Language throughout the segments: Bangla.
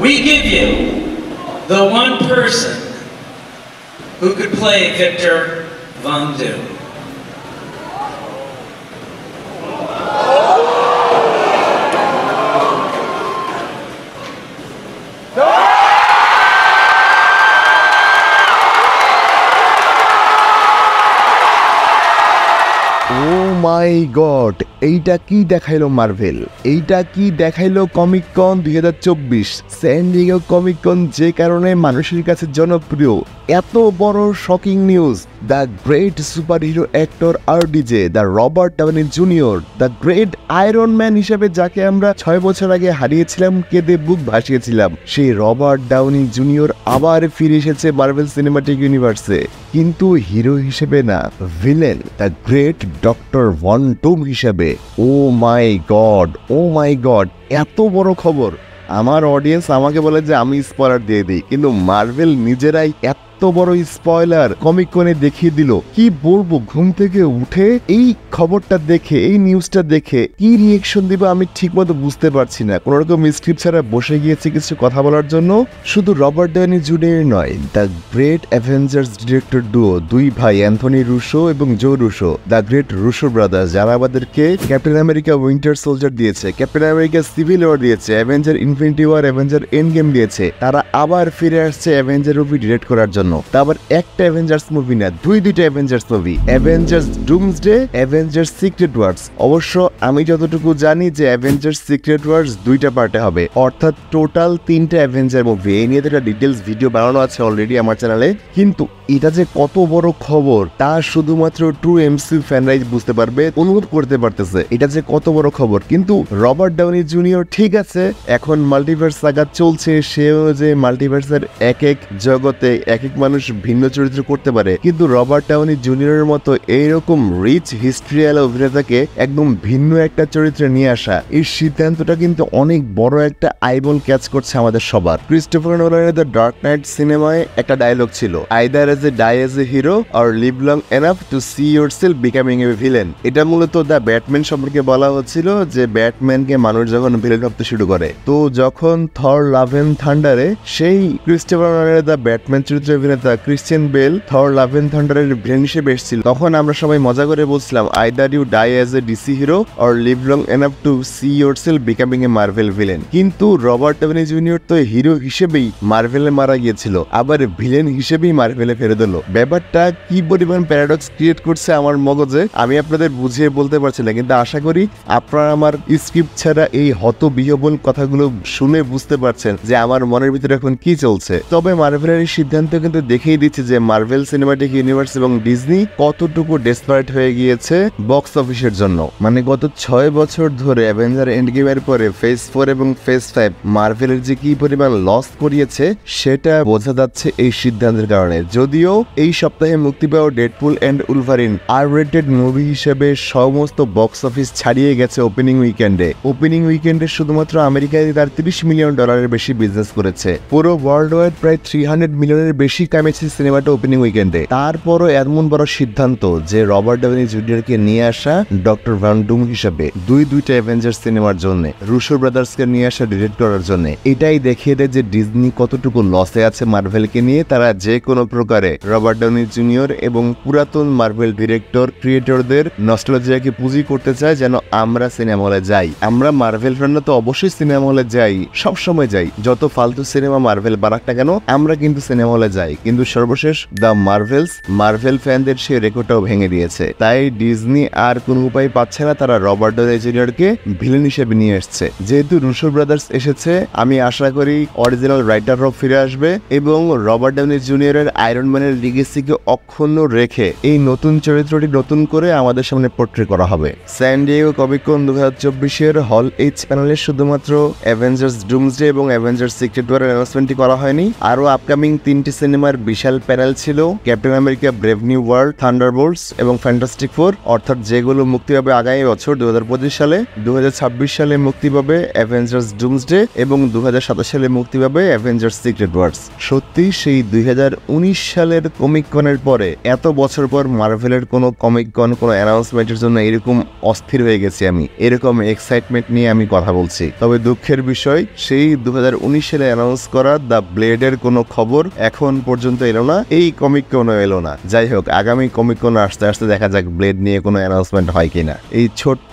We give you the one person who could play Victor Von Doom. ও মাই গড এইটা কি দেখাইলো মার্ভেল এইটা কি দেখাইলো কমিক কন দুই হাজার চব্বিশ স্যান্ডিগো কমিক কন যে কারণে মানুষের কাছে জনপ্রিয় এত বড় shocking news the great super hero actor R DJ the Robert Downey Junior the great Iron Man হিসেবে যাকে আমরা ছয় বছর আগে হারিয়েছিলাম কেঁদে বুক ভাসিয়েছিলাম সেই রবার্ট ডাউনি জুনিয়র আবার ফিরে এসেছে মার্বেল সিনেমাটিক ইউনিভার্সে কিন্তু হিরো হিসেবে না villain the great doctor Von Doom হিসেবে ও my god O my god এত বড় খবর আমার অডিয়েন্স আমাকে বলে যে আমি স্পলার দিয়ে দিই কিন্তু মার্ভেল নিজেরাই এত এত বড় স্পয়লার কমিক কোনে দেখিয়ে দিল কি বলবো ঘুম থেকে উঠে এই খবরটা দেখে এই নিউজটা দেখে কি রিয়েকশন দিবে আমি ঠিকমতো বুঝতে পারছি না কোনো রকম স্ক্রিপ্ট ছাড়া বসে গিয়েছে কিছু কথা বলার জন্য শুধু রবার্ট ড্যানি জুনিয়র নয় the great Avengers director duo দুই ভাই অ্যান্থনি রুশো এবং Joe Russo the great Russo brothers যারা আমাদেরকে ক্যাপ্টেন আমেরিকা উইন্টার সোলজার দিয়েছে ক্যাপ্টেন আমেরিকা সিভিল ওয়ার দিয়েছে Avenger Infinity War Avenger Endgame দিয়েছে তারা আবার ফিরে আসছে অ্যাভেঞ্জার মুভি ডিরেক্ট করার জন্য জন্য তারপর একটা অ্যাভেঞ্জার্স মুভি না দুই দুইটা Avengers movie Avengers Doomsday Avengers Secret Wars অবশ্য আমি যতটুকু জানি যে অ্যাভেঞ্জার্স সিক্রেট ওয়ার্স দুইটা পার্টে হবে অর্থাৎ টোটাল তিনটা অ্যাভেঞ্জার মুভি এই নিয়ে একটা ডিটেলস ভিডিও বানানো আছে অলরেডি আমার চ্যানেলে কিন্তু এটা যে কত বড় খবর তা শুধুমাত্র ট্রু এমসি ফ্যানরাই বুঝতে পারবে অনুভব করতে পারতেছে এটা যে কত বড় খবর কিন্তু রবার্ট ডাউনি জুনিয়র ঠিক আছে এখন মাল্টিভার্স সাগা চলছে সে যে মাল্টিভার্সের এক এক জগতে এক এক অনেক মানুষ ভিন্ন চরিত্র করতে পারে কিন্তু রবার্ট টাউনি জুনিয়রের মতো এইরকম রিচ হিস্ট্রি হিস্ট্রিয়াল অভিনেতাকে একদম ভিন্ন একটা চরিত্রে নিয়ে আসা এই সিদ্ধান্তটা কিন্তু অনেক বড় একটা আইবল ক্যাচ করছে আমাদের সবার ক্রিস্টোফার নোলানের দ্য ডার্ক নাইট সিনেমায় একটা ডায়লগ ছিল either as a die as a hero or live long enough to see your self becoming a villain এটা মূলত দ্য ব্যাটম্যান সম্পর্কে বলা হচ্ছিল যে ব্যাটম্যানকে মানুষ যখন ভিলেন ভাবতে শুরু করে তো যখন থর লাভেন থান্ডারে সেই ক্রিস্টোফার নোলানের দ্য ব্যাটম্যান চরিত্রে অভিনেতা ক্রিশ্চিয়ান বেল থর লাভেন থান্ডারের ভিলেন হিসেবে এসেছিল তখন আমরা সবাই মজা করে বলছিলাম either you die as a DC hero or live long end up to see your self becoming a Marvel villain কিন্তু রবার্ট ডাউনি জুনিয়র তো হিরো হিসেবেই মার্ভেলে মারা গিয়েছিল আবার ভিলেন হিসেবেই মার্ভেলে ফেরে দিল ব্যাপারটা কি পরিমাণ প্যারাডক্স ক্রিয়েট করছে আমার মগজে আমি আপনাদের বুঝিয়ে বলতে পারছি না কিন্তু আশা করি আপনারা আমার স্ক্রিপ্ট ছাড়া এই হত বিহবল কথাগুলো শুনে বুঝতে পারছেন যে আমার মনের ভিতরে এখন কি চলছে তবে মার্ভেলের এই সিদ্ধান্ত কিন্তু মধ্যে দেখিয়ে দিচ্ছে যে মার্ভেল সিনেমাটিক ইউনিভার্স এবং ডিজনি কতটুকু ডেসপারেট হয়ে গিয়েছে বক্স অফিসের জন্য মানে গত ছয় বছর ধরে অ্যাভেঞ্জার এন্ড গেমের পরে ফেজ ফোর এবং ফেজ ফাইভ মার্ভেলের যে কি পরিমাণ লস করিয়েছে সেটা বোঝা যাচ্ছে এই সিদ্ধান্তের কারণে যদিও এই সপ্তাহে মুক্তি পাওয়া Deadpool and Wolverine R rated movie হিসেবে সমস্ত বক্স অফিস ছাড়িয়ে গেছে ওপেনিং উইকেন্ডে ওপেনিং উইকেন্ডে শুধুমাত্র আমেরিকায় তার তিরিশ মিলিয়ন ডলারের বেশি বিজনেস করেছে পুরো ওয়ার্ল্ড ওয়াইড প্রায় থ্রি হান্ড্রেড মিলিয়নের বেশি কামেছি সিনেমাটা ওপেনিং উইকেন্ডে তারপরও এমন বড় সিদ্ধান্ত যে রবার্ট ডাউনি জুনিয়রকে নিয়ে আসা ডক্টর ভ্যান্ডুম হিসাবে দুই দুইটা অ্যাভেঞ্জার সিনেমার জন্য রুশো ব্রাদার্সকে নিয়ে আসা ডিরেক্ট করার জন্য এটাই দেখিয়ে দেয় যে ডিজনি কতটুকু লসে আছে মার্ভেলকে নিয়ে তারা যে কোনো প্রকারে রবার্ট ডাউনি জুনিয়র এবং পুরাতন মার্ভেল ডিরেক্টর ক্রিয়েটরদের নস্টলজিয়াকে পুঁজি করতে চায় যেন আমরা সিনেমা হলে যাই আমরা মার্ভেল ফ্যানরা তো অবশ্যই সিনেমা হলে যাই সবসময় যাই যত ফালতু সিনেমা মার্ভেল বানাক না কেন আমরা কিন্তু সিনেমা হলে যাই যায় কিন্তু সর্বশেষ দ্য মার্ভেলস মার্ভেল ফ্যানদের সে রেকর্ডটাও ভেঙে দিয়েছে তাই ডিজনি আর কোন উপায় পাচ্ছে না তারা রবার্ট জুনিয়র কে ভিলেন হিসেবে নিয়ে এসছে যেহেতু রুশো ব্রাদার্স এসেছে আমি আশা করি অরিজিনাল রাইটাররাও ফিরে আসবে এবং রবার্ট ডাউনি জুনিয়রের আয়রন ম্যানের লিগেসিকে অক্ষুণ্ণ রেখে এই নতুন চরিত্রটি নতুন করে আমাদের সামনে পোট্রে করা হবে স্যান স্যান্ডিয়েগো কবিকন দু হাজার চব্বিশের হল এইচ প্যানেলে শুধুমাত্র অ্যাভেঞ্জার্স ডুমসডে এবং অ্যাভেঞ্জার্স সিক্রেট ওয়ার অ্যানাউন্সমেন্টটি করা হয়নি আরও আপকামিং তিনটি সিনেমা সিনেমার বিশাল প্যানেল ছিল Captain America Brave New World Thunderbolts এবং ফ্যান্টাস্টিক ফোর অর্থাৎ যেগুলো মুক্তি পাবে আগামী বছর দু সালে দু সালে মুক্তি পাবে অ্যাভেঞ্জার্স ডুমস ডে এবং দু সালে মুক্তি পাবে অ্যাভেঞ্জার্স সিক্রেট ওয়ার্স সত্যি সেই দুই সালের কমিক কনের পরে এত বছর পর মার্ভেলের কোনো কমিক কন কোনো অ্যানাউন্সমেন্টের জন্য এরকম অস্থির হয়ে গেছি আমি এরকম এক্সাইটমেন্ট নিয়ে আমি কথা বলছি তবে দুঃখের বিষয় সেই দু সালে অ্যানাউন্স করা দ্য ব্লেডের কোনো খবর এখন পর্যন্ত পর্যন্ত এলো না এই কমিক কোনো এলো না যাই হোক আগামী কমিক কোনো আস্তে আস্তে দেখা যাক ব্লেড নিয়ে কোনো অ্যানাউন্সমেন্ট হয় কিনা এই ছোট্ট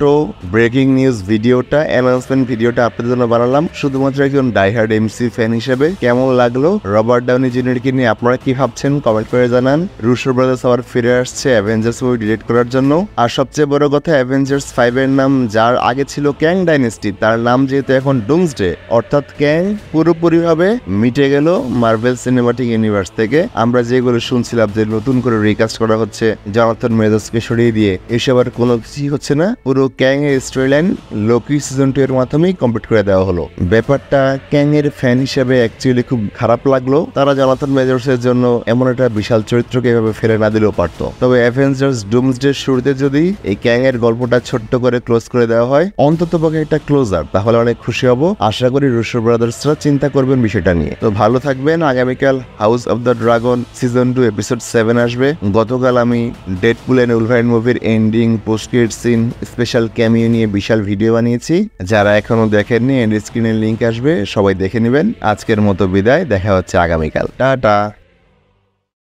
ব্রেকিং নিউজ ভিডিওটা অ্যানাউন্সমেন্ট ভিডিওটা আপনাদের জন্য বানালাম শুধুমাত্র একজন ডাইহার্ড এমসি ফ্যান হিসেবে কেমন লাগলো রবার্ট ডাউনি জুনিয়রকে নিয়ে আপনারা কি ভাবছেন কমেন্ট করে জানান রুশো ব্রাদার্স আবার ফিরে আসছে অ্যাভেঞ্জার্স মুভি ডিলিট করার জন্য আর সবচেয়ে বড় কথা অ্যাভেঞ্জার্স ফাইভ এর নাম যার আগে ছিল ক্যাং ডাইনেস্টি তার নাম যেহেতু এখন ডুমসডে অর্থাৎ ক্যাং পুরোপুরিভাবে মিটে গেল মার্ভেল সিনেমাটিক ইউনিভার্স থেকে আমরা যেগুলো শুনছিলাম যে নতুন করে রিকাস্ট করা হচ্ছে জনাথন মেজাজকে সরিয়ে দিয়ে এসব আর কোনো কিছুই হচ্ছে না পুরো ক্যাং এর story line Loki season two এর মাধ্যমেই কমপ্লিট করে দেওয়া হলো ব্যাপারটা ক্যাং এর ফ্যান হিসেবে অ্যাকচুয়ালি খুব খারাপ লাগলো তারা জনাথন মেজার্স এর জন্য এমন একটা বিশাল চরিত্রকে এভাবে ফেলে না দিলেও পারতো তবে অ্যাভেঞ্জার্স ডে শুরুতে যদি এই ক্যাং এর গল্পটা ছোট্ট করে ক্লোজ করে দেওয়া হয় অন্তত পক্ষে একটা ক্লোজ আপ তাহলে অনেক খুশি হব আশা করি রুশো ব্রাদার্সরা চিন্তা করবেন বিষয়টা নিয়ে তো ভালো থাকবেন আগামীকাল House of the Dragon season two episode seven আসবে গতকাল আমি পুল অ্যান্ড উলভাইন মুভির ending post scene special cameo নিয়ে বিশাল ভিডিও বানিয়েছি যারা এখনো দেখেননি এন্ড স্ক্রিনের লিঙ্ক আসবে সবাই দেখে নেবেন আজকের মতো বিদায় দেখা হচ্ছে আগামীকাল টাটা